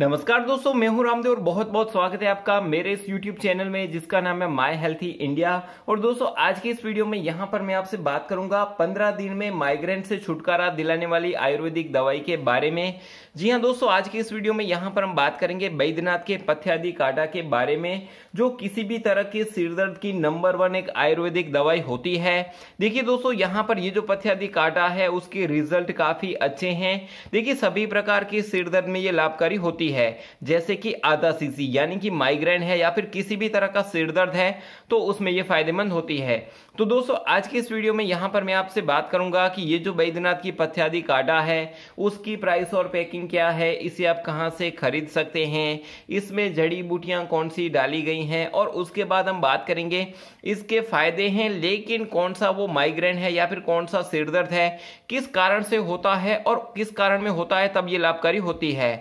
नमस्कार दोस्तों मैं हूं रामदेव और बहुत बहुत स्वागत है आपका मेरे इस YouTube चैनल में जिसका नाम है माई हेल्थी इंडिया और दोस्तों आज की इस वीडियो में यहां पर मैं आपसे बात करूंगा 15 दिन में माइग्रेन से छुटकारा दिलाने वाली आयुर्वेदिक दवाई के बारे में जी हां दोस्तों आज की इस वीडियो में यहां पर हम बात करेंगे बैद्यनाथ के पथ्यादि काटा के बारे में जो किसी भी तरह के सिरदर्द की नंबर वन एक आयुर्वेदिक दवाई होती है देखिए दोस्तों यहाँ पर ये जो पथ्यादि काटा है उसके रिजल्ट काफी अच्छे हैं देखिए सभी प्रकार के सिरदर्द में ये लाभकारी होती जरूरी है जैसे कि आधा सीसी यानी कि माइग्रेन है या फिर किसी भी तरह का सिर दर्द है तो उसमें ये फायदेमंद होती है तो दोस्तों आज के इस वीडियो में यहाँ पर मैं आपसे बात करूंगा कि ये जो बैद्यनाथ की पथ्यादि काटा है उसकी प्राइस और पैकिंग क्या है इसे आप कहाँ से खरीद सकते हैं इसमें जड़ी बूटियाँ कौन सी डाली गई हैं और उसके बाद हम बात करेंगे इसके फायदे हैं लेकिन कौन सा वो माइग्रेन है या फिर कौन सा सिर दर्द है किस कारण से होता है और किस कारण में होता है तब ये लाभकारी होती है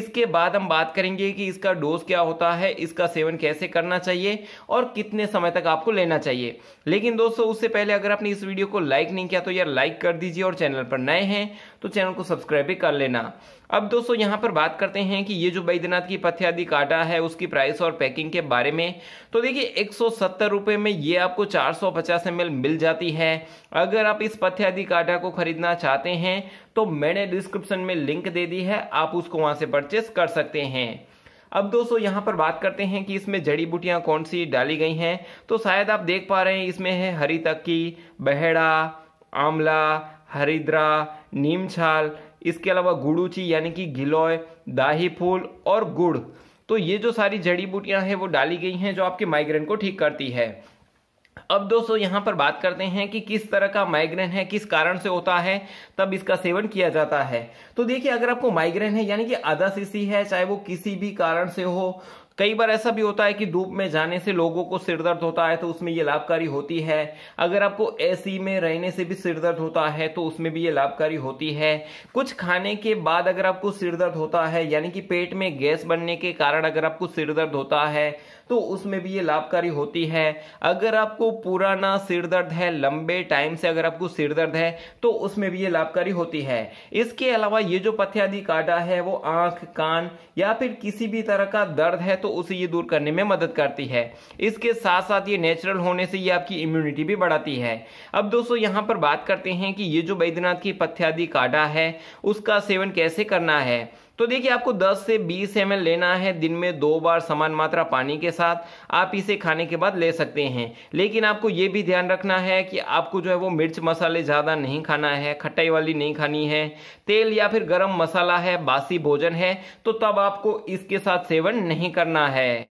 इसके बाद हम बात करेंगे कि इसका डोज क्या होता है इसका सेवन कैसे करना चाहिए और कितने समय तक आपको लेना चाहिए लेकिन दोस्तों उससे पहले अगर आपने इस वीडियो को लाइक नहीं किया तो यार लाइक कर दीजिए और चैनल पर नए हैं तो चैनल को सब्सक्राइब भी कर लेना अब दोस्तों यहाँ पर बात करते हैं कि ये जो बैद्यनाथ की पथ्यादि काटा है उसकी प्राइस और पैकिंग के बारे में तो देखिए एक सौ में ये आपको 450 ml मिल जाती है अगर आप इस पथ्यादि काटा को खरीदना चाहते हैं तो मैंने डिस्क्रिप्शन में लिंक दे दी है आप उसको वहां से परचेस कर कर सकते हैं अब दोस्तों यहाँ पर बात करते हैं कि इसमें जड़ी बूटियाँ कौन सी डाली गई हैं तो शायद आप देख पा रहे हैं इसमें है हरी तक्की बहेड़ा आंवला हरिद्रा नीम छाल इसके अलावा गुड़ूची यानी कि गिलोय दाही फूल और गुड़ तो ये जो सारी जड़ी बूटियाँ हैं वो डाली गई हैं जो आपके माइग्रेन को ठीक करती है अब दोस्तों यहां पर बात करते हैं कि किस तरह का माइग्रेन है किस कारण से होता है तब इसका सेवन किया जाता है तो देखिए अगर आपको माइग्रेन है यानी कि आधा सीसी है चाहे वो किसी भी कारण से हो कई बार ऐसा भी होता है कि धूप में जाने से लोगों को सिर दर्द होता है तो उसमें ये लाभकारी होती है अगर आपको एसी में रहने से भी सिर दर्द होता है तो उसमें भी ये लाभकारी होती है कुछ खाने के बाद अगर आपको सिर दर्द होता है यानी कि पेट में गैस बनने के कारण अगर आपको सिर दर्द होता है तो उसमें भी ये लाभकारी होती है अगर आपको पुराना सिर दर्द है लंबे टाइम से अगर आपको सिर दर्द है तो उसमें भी ये लाभकारी होती है इसके अलावा ये जो पथ्यादि काटा है वो आंख कान या फिर किसी भी तरह का दर्द है तो उसे ये दूर करने में मदद करती है इसके साथ साथ ये नेचुरल होने से ये आपकी इम्यूनिटी भी बढ़ाती है अब दोस्तों यहाँ पर बात करते हैं कि ये जो बैद्यनाथ की पथ्यादि काढ़ा है उसका सेवन कैसे करना है तो देखिए आपको 10 से 20 एम लेना है दिन में दो बार समान मात्रा पानी के साथ आप इसे खाने के बाद ले सकते हैं लेकिन आपको ये भी ध्यान रखना है कि आपको जो है वो मिर्च मसाले ज़्यादा नहीं खाना है खट्टाई वाली नहीं खानी है तेल या फिर गर्म मसाला है बासी भोजन है तो तब आपको इसके साथ सेवन नहीं करना है